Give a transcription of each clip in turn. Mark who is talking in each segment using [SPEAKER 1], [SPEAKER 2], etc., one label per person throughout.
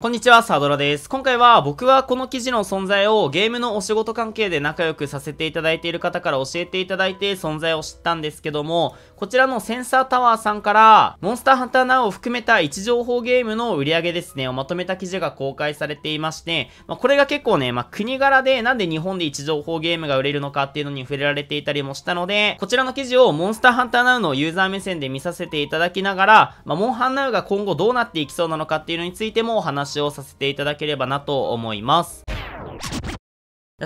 [SPEAKER 1] こんにちは、サドラです。今回は僕はこの記事の存在をゲームのお仕事関係で仲良くさせていただいている方から教えていただいて存在を知ったんですけども、こちらのセンサータワーさんから、モンスターハンターナウを含めた位置情報ゲームの売り上げですね、をまとめた記事が公開されていまして、まあ、これが結構ね、まあ、国柄でなんで日本で位置情報ゲームが売れるのかっていうのに触れられていたりもしたので、こちらの記事をモンスターハンターナウのユーザー目線で見させていただきながら、まあ、モンハンナウが今後どうなっていきそうなのかっていうのについてもお話話をさせていただければなと思います。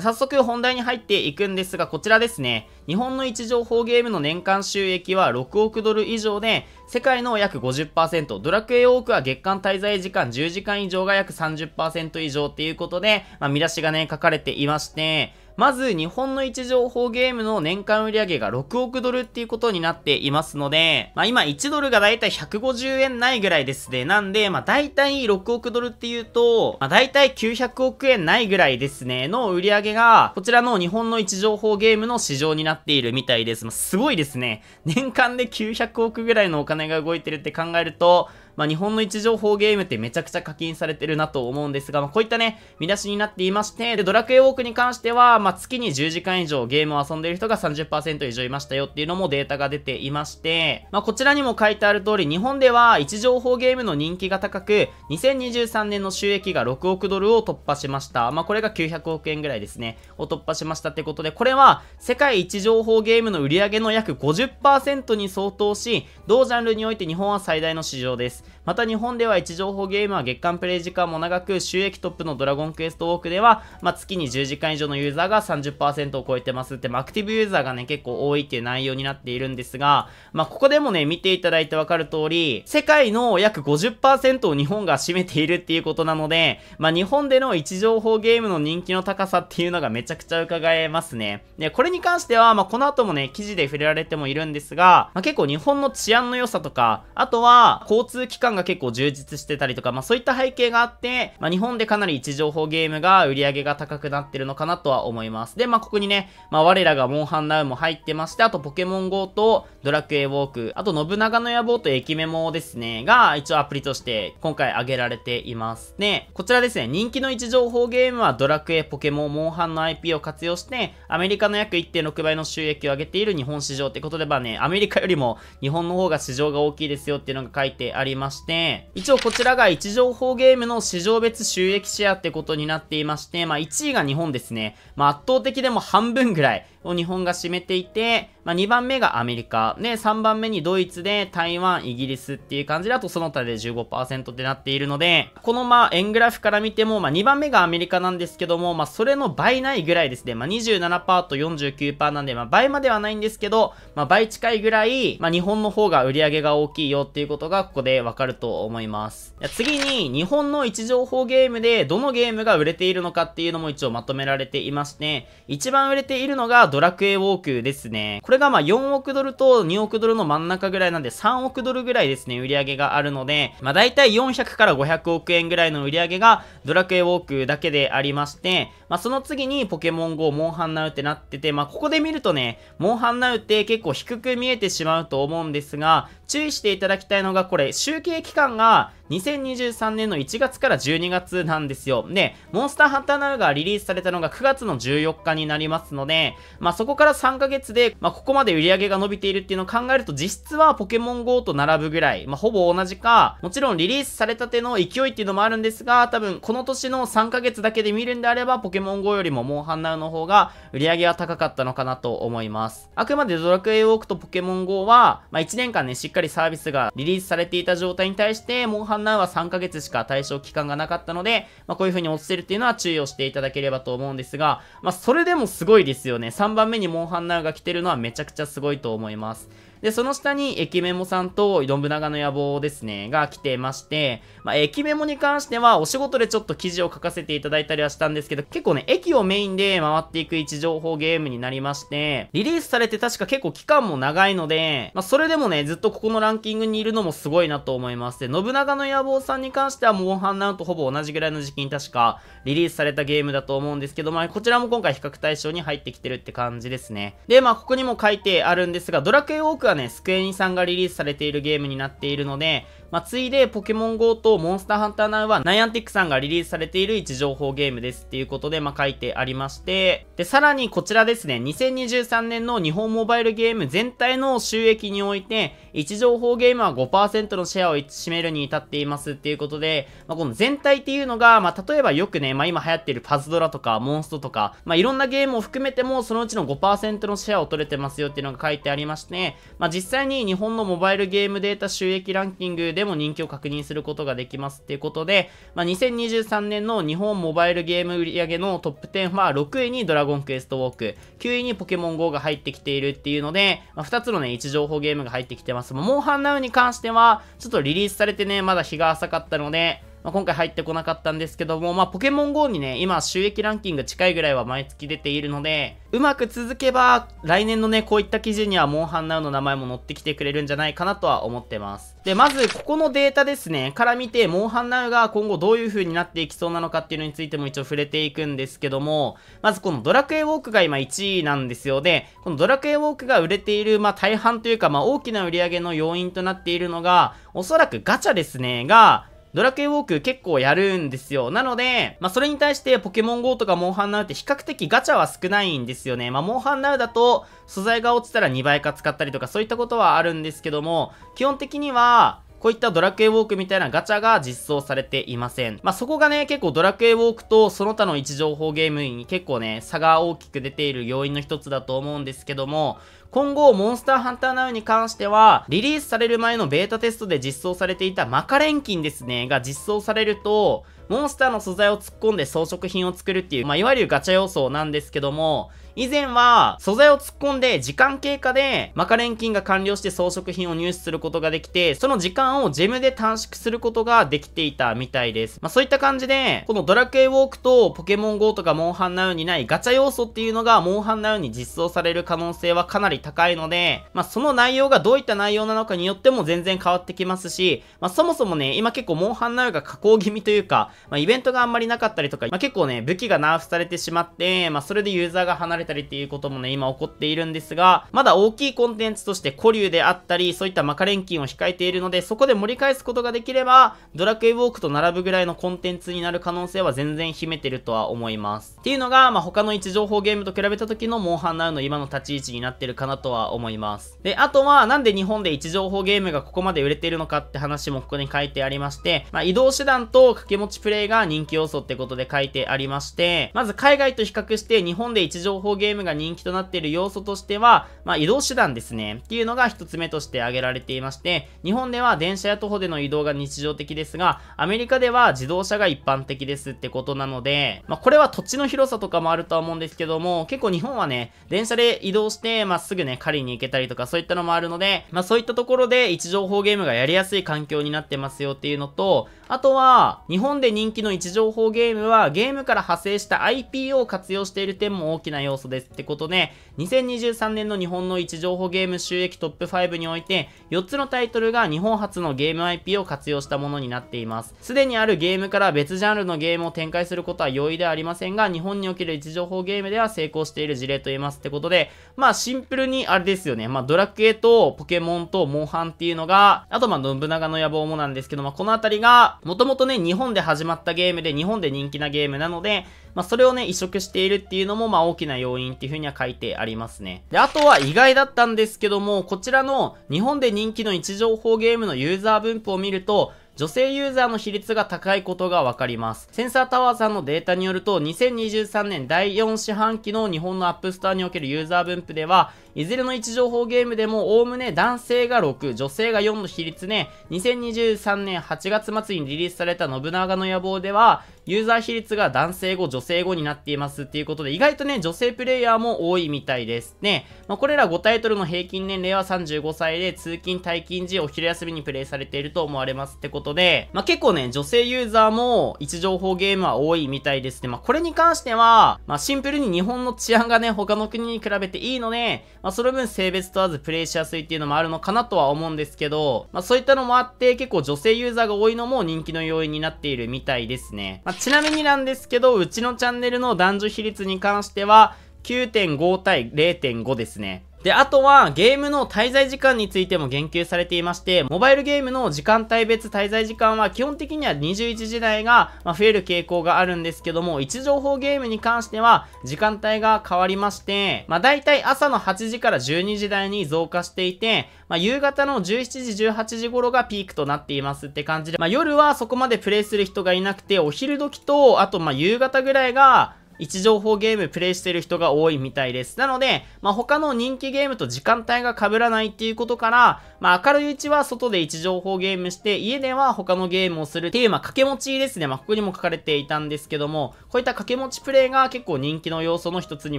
[SPEAKER 1] 早速本題に入っていくんですが、こちらですね。日本の位置情報ゲームの年間収益は6億ドル以上で、世界の約50%、ドラクエークは月間滞在時間10時間以上が約30%以上っていうことで、まあ、見出しがね、書かれていまして、まず日本の位置情報ゲームの年間売上が6億ドルっていうことになっていますので、まあ今1ドルがだいたい150円ないぐらいですね。なんで、まあたい6億ドルっていうと、まあたい900億円ないぐらいですねの売り上げが、こちらの日本の位置情報ゲームの市場になっているみたいです。まあすごいですね。年間で900億ぐらいのお金が動いてるって考えると、まあ、日本の位置情報ゲームってめちゃくちゃ課金されてるなと思うんですが、まあ、こういったね、見出しになっていまして、で、ドラクエウォークに関しては、まあ、月に10時間以上ゲームを遊んでいる人が30%以上いましたよっていうのもデータが出ていまして、まあ、こちらにも書いてある通り、日本では位置情報ゲームの人気が高く、2023年の収益が6億ドルを突破しました。まあ、これが900億円ぐらいですね、を突破しましたってことで、これは世界位置情報ゲームの売り上げの約50%に相当し、同ジャンルにおいて日本は最大の市場です。。また日本では位置情報ゲームは月間プレイ時間も長く、収益トップのドラゴンクエストウォークでは、まあ、月に10時間以上のユーザーが30%を超えてますって、まあ、アクティブユーザーがね、結構多いっていう内容になっているんですが、まあ、ここでもね、見ていただいてわかる通り、世界の約50%を日本が占めているっていうことなので、まあ、日本での位置情報ゲームの人気の高さっていうのがめちゃくちゃ伺えますね。で、これに関しては、まあ、この後もね、記事で触れられてもいるんですが、まあ、結構日本の治安の良さとか、あとは、交通期間が結構充実してたりとか、まあそういった背景があって、まあ日本でかなり位置情報ゲームが売り上げが高くなってるのかなとは思います。で、まあここにね、まあ我らがモンハンナウも入ってまして、あとポケモン GO とドラクエウォーク、あと信長の野望と駅メモですね、が一応アプリとして今回挙げられています。で、こちらですね、人気の位置情報ゲームはドラクエ、ポケモン、モンハンの IP を活用して、アメリカの約1.6倍の収益を上げている日本市場ってことで、ばね、アメリカよりも日本の方が市場が大きいですよっていうのが書いてあります。まして、一応こちらが位置情報ゲームの市場別収益シェアってことになっていまして、まあ1位が日本ですね。まあ圧倒的でも半分ぐらいを日本が占めていて、まあ、2番目がアメリカ、で、3番目にドイツで、台湾、イギリスっていう感じだと、その他で15%ってなっているので、このまあ、円グラフから見ても、まあ、2番目がアメリカなんですけども、まあ、それの倍ないぐらいですね、まあ、27%と49%なんで、まあ、倍まではないんですけど、まあ、倍近いぐらい、まあ、日本の方が売り上げが大きいよっていうことが、ここでわかると思います。次に、日本の位置情報ゲームで、どのゲームが売れているのかっていうのも一応まとめられていまして、一番売れているのが、ドラクエウォークですね。これがまあ4億ドルと2億ドルの真ん中ぐらいなんで3億ドルぐらいですね、売り上げがあるので、まあ大体400から500億円ぐらいの売り上げがドラクエウォークだけでありまして、まあその次にポケモン GO、モンハンナウってなってて、まあここで見るとね、モンハンナウって結構低く見えてしまうと思うんですが、注意していただきたいのが、これ、集計期間が2023年の1月から12月なんですよ。で、モンスターハンターナウがリリースされたのが9月の14日になりますので、まあ、そこから3ヶ月で、まあ、ここまで売り上げが伸びているっていうのを考えると、実質はポケモン GO と並ぶぐらい、まあ、ほぼ同じか、もちろんリリースされたての勢いっていうのもあるんですが、多分この年の3ヶ月だけで見るんであれば、ポケモン GO よりもモンハンナウの方が売り上げは高かったのかなと思います。あくまでドラクエウォークとポケモン GO は、まあ、1年間ね、しっかりりサービスがリリースされていた状態に対して、モンハンナウは3ヶ月しか対象期間がなかったので、まあ、こういう風に落ちてるっていうのは注意をしていただければと思うんですが、まあ、それでもすごいですよね。3番目にモンハンナウが来てるのはめちゃくちゃすごいと思います。で、その下に駅メモさんと信長の野望ですね、が来てまして、まあ、駅メモに関してはお仕事でちょっと記事を書かせていただいたりはしたんですけど、結構ね、駅をメインで回っていく位置情報ゲームになりまして、リリースされて確か結構期間も長いので、まあ、それでもね、ずっとここのランキングにいるのもすごいなと思います。で、信長の野望さんに関しては、モンハンナウとほぼ同じぐらいの時期に確かリリースされたゲームだと思うんですけど、まあ、こちらも今回比較対象に入ってきてるって感じですね。で、まあ、ここにも書いてあるんですが、ドラクエウォークははね、スクエニさんがリリースされているゲームになっているので、まあ、ついで、ポケモン GO とモンスターハンターナウは、ナイアンティックさんがリリースされている位置情報ゲームですっていうことで、まあ、書いてありまして、で、さらにこちらですね、2023年の日本モバイルゲーム全体の収益において、位置情報ゲームは5%のシェアを占めるに至っていますっていうことで、まあ、この全体っていうのが、まあ、例えばよくね、まあ、今流行っているパズドラとか、モンストとか、まあ、いろんなゲームを含めても、そのうちの5%のシェアを取れてますよっていうのが書いてありまして、まあ、実際に日本のモバイルゲームデータ収益ランキングででも人気を確認することができますっていうことで、まあ、2023年の日本モバイルゲーム売り上げのトップ10は6位にドラゴンクエストウォーク、9位にポケモン GO が入ってきているっていうので、まあ、2つのね、位置情報ゲームが入ってきてます。モンハンナウに関しては、ちょっとリリースされてね、まだ日が浅かったので、まあ、今回入ってこなかったんですけども、まあ、ポケモン GO にね、今収益ランキング近いぐらいは毎月出ているので、うまく続けば、来年のね、こういった記事にはモンハンナウの名前も載ってきてくれるんじゃないかなとは思ってます。で、まず、ここのデータですね、から見て、モンハンナウが今後どういう風になっていきそうなのかっていうのについても一応触れていくんですけども、まずこのドラクエウォークが今1位なんですよ。で、このドラクエウォークが売れている、まあ、大半というか、まあ、大きな売り上げの要因となっているのが、おそらくガチャですね、が、ドラクエウォーク結構やるんですよ。なので、まあ、それに対してポケモン GO とかモンハンナウって比較的ガチャは少ないんですよね。まあ、モンハンナウだと素材が落ちたら2倍か使ったりとかそういったことはあるんですけども、基本的には、こういったドラクエウォークみたいなガチャが実装されていません。まあ、そこがね、結構ドラクエウォークとその他の位置情報ゲームに結構ね、差が大きく出ている要因の一つだと思うんですけども、今後、モンスターハンターナウに関しては、リリースされる前のベータテストで実装されていたマカレンキンですね、が実装されると、モンスターの素材を突っ込んで装飾品を作るっていう、まあ、いわゆるガチャ要素なんですけども、以前は素材を突っ込んで時間経過でマカレンンが完了して装飾品を入手することができて、その時間をジェムで短縮することができていたみたいです。まあ、そういった感じで、このドラクエウォークとポケモン GO とかモンハンナウにないガチャ要素っていうのがモンハンナウに実装される可能性はかなり高いので、まあ、その内容がどういった内容なのかによっても全然変わってきますし、まあ、そもそもね、今結構モンハンなるが加工気味というか、まあ、イベントがあんまりなかったりとか、まあ、結構ね、武器がナーフされてしまって、まあ、それでユーザーが離れたりっていうこともね、今起こっているんですが、まだ大きいコンテンツとして古流であったり、そういったマカレンキンを控えているので、そこで盛り返すことができれば、ドラクエウォークと並ぶぐらいのコンテンツになる可能性は全然秘めてるとは思います。っていうのが、まあ、他の位置情報ゲームと比べた時のモンハンナウの今の立ち位置になってるかななとは思います。で、あとは、なんで日本で位置情報ゲームがここまで売れてるのかって話もここに書いてありまして、まあ、移動手段と掛け持ちプレイが人気要素ってことで書いてありまして、まず海外と比較して日本で位置情報ゲームが人気となっている要素としては、まあ、移動手段ですね。っていうのが一つ目として挙げられていまして、日本では電車や徒歩での移動が日常的ですが、アメリカでは自動車が一般的ですってことなので、まあ、これは土地の広さとかもあるとは思うんですけども、結構日本はね、電車で移動して、まあ、すぐぐね、狩りに行けたりとかそういったのもあるので、まあそういったところで位置情報ゲームがやりやすい環境になってますよっていうのと、あとは、日本で人気の位置情報ゲームはゲームから派生した IP を活用している点も大きな要素ですってことで、2023年の日本の位置情報ゲーム収益トップ5において、4つのタイトルが日本初のゲーム IP を活用したものになっています。すでにあるゲームから別ジャンルのゲームを展開することは容易ではありませんが、日本における位置情報ゲームでは成功している事例と言えますってことで、まあシンプルににあれですよね。まあ、ドラクエとポケモンとモンハンっていうのが、あとまあ、信長の野望もなんですけど、まあ、このあたりが、もともとね、日本で始まったゲームで、日本で人気なゲームなので、まあ、それをね、移植しているっていうのも、まあ、大きな要因っていうふうには書いてありますね。で、あとは意外だったんですけども、こちらの日本で人気の位置情報ゲームのユーザー分布を見ると、女性ユーザーの比率が高いことがわかります。センサータワーさんのデータによると、2023年第4四半期の日本のアップストアにおけるユーザー分布では、いずれの位置情報ゲームでも、おおむね男性が6、女性が4の比率ね、2023年8月末にリリースされた信長の野望では、ユーザー比率が男性後、女性後になっていますっていうことで、意外とね、女性プレイヤーも多いみたいですね。まあ、これら5タイトルの平均年齢は35歳で、通勤、退勤時、お昼休みにプレイされていると思われますってことで、まあ、結構ね、女性ユーザーも位置情報ゲームは多いみたいですね。まあ、これに関しては、まあ、シンプルに日本の治安がね、他の国に比べていいので、まあ、その分性別問わずプレイしやすいっていうのもあるのかなとは思うんですけど、まあ、そういったのもあって、結構女性ユーザーが多いのも人気の要因になっているみたいですね。まちなみになんですけど、うちのチャンネルの男女比率に関しては、9.5対0.5ですね。で、あとはゲームの滞在時間についても言及されていまして、モバイルゲームの時間帯別滞在時間は基本的には21時台が増える傾向があるんですけども、位置情報ゲームに関しては時間帯が変わりまして、まあ大体朝の8時から12時台に増加していて、まあ夕方の17時、18時頃がピークとなっていますって感じで、まあ夜はそこまでプレイする人がいなくて、お昼時と、あとまあ夕方ぐらいが、位置情報ゲームプレイしてる人が多いみたいです。なので、まあ、他の人気ゲームと時間帯が被らないっていうことから、まあ、明るいうちは外で位置情報ゲームして、家では他のゲームをするっていう、まあ、掛け持ちですね。まあ、ここにも書かれていたんですけども、こういった掛け持ちプレイが結構人気の要素の一つに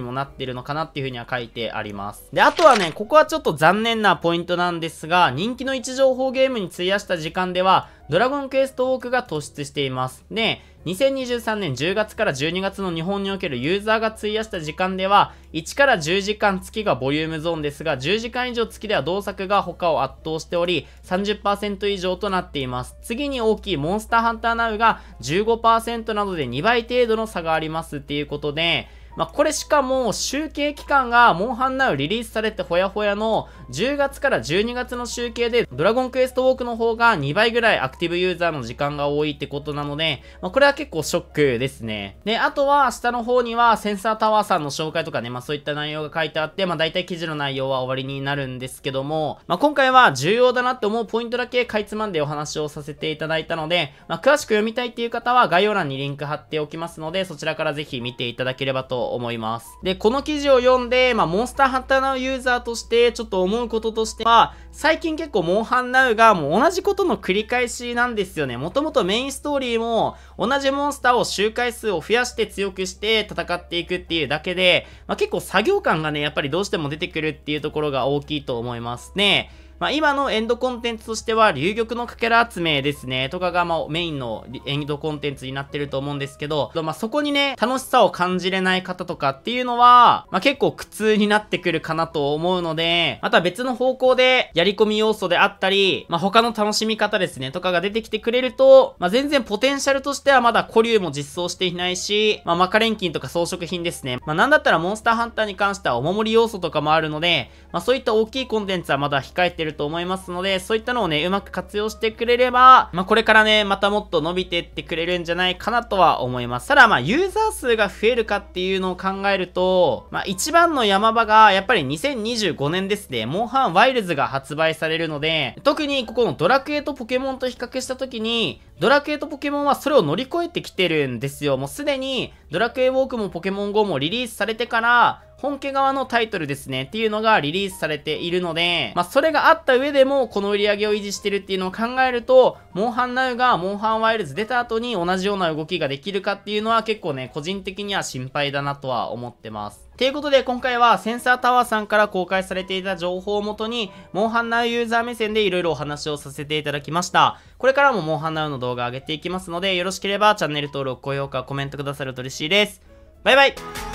[SPEAKER 1] もなってるのかなっていうふうには書いてあります。で、あとはね、ここはちょっと残念なポイントなんですが、人気の位置情報ゲームに費やした時間では、ドラゴンクエストウォークが突出しています。で、2023年10月から12月の日本におけるユーザーが費やした時間では、1から10時間月がボリュームゾーンですが、10時間以上月では同作が他を圧倒しており、30%以上となっています。次に大きいモンスターハンターナウが15%などで2倍程度の差がありますっていうことで、まあ、これしかも集計期間がモンハンナウリリースされてほやほやの10月から12月の集計でドラゴンクエストウォークの方が2倍ぐらいアクティブユーザーの時間が多いってことなので、まあ、これは結構ショックですね。で、あとは下の方にはセンサータワーさんの紹介とかね、まあ、そういった内容が書いてあって、まあ、大体記事の内容は終わりになるんですけども、まあ、今回は重要だなって思うポイントだけかいつまんでお話をさせていただいたので、まあ、詳しく読みたいっていう方は概要欄にリンク貼っておきますので、そちらからぜひ見ていただければとと思います。で、この記事を読んで、まあ、モンスターハンターナウユーザーとして、ちょっと思うこととしては、最近結構モンハンナウがもう同じことの繰り返しなんですよね。もともとメインストーリーも、同じモンスターを周回数を増やして強くして戦っていくっていうだけで、まあ、結構作業感がね、やっぱりどうしても出てくるっていうところが大きいと思いますね。まあ、今のエンドコンテンツとしては、流玉のかけら集めですね、とかが、まあ、メインのエンドコンテンツになってると思うんですけど、まあ、そこにね、楽しさを感じれない方とかっていうのは、まあ、結構苦痛になってくるかなと思うので、また別の方向で、やり込み要素であったり、まあ、他の楽しみ方ですね、とかが出てきてくれると、まあ、全然ポテンシャルとしてはまだ古流も実装していないし、まあ、マカレンキンとか装飾品ですね、まあ、なんだったらモンスターハンターに関してはお守り要素とかもあるので、まあ、そういった大きいコンテンツはまだ控えてると思いますので、そういったのをね、うまく活用してくれれば、まあ、これからね、またもっと伸びてってくれるんじゃないかなとは思います。ただ、まあ、ユーザー数が増えるかっていうのを考えると、まあ、一番の山場が、やっぱり2025年ですね、モンハンワイルズが発売されるので、特にここのドラクエとポケモンと比較した時に、ドラクエとポケモンはそれを乗り越えてきてるんですよ。もうすでに、ドラクエウォークもポケモン GO もリリースされてから、本家側のタイトルですねっていうのがリリースされているので、まあ、それがあった上でもこの売り上げを維持してるっていうのを考えると、モンハンナウがモンハンワイルズ出た後に同じような動きができるかっていうのは結構ね、個人的には心配だなとは思ってます。ということで今回はセンサータワーさんから公開されていた情報をもとに、モンハンナウユーザー目線で色々お話をさせていただきました。これからもモンハンナウの動画上げていきますので、よろしければチャンネル登録、高評価、コメントくださると嬉しいです。バイバイ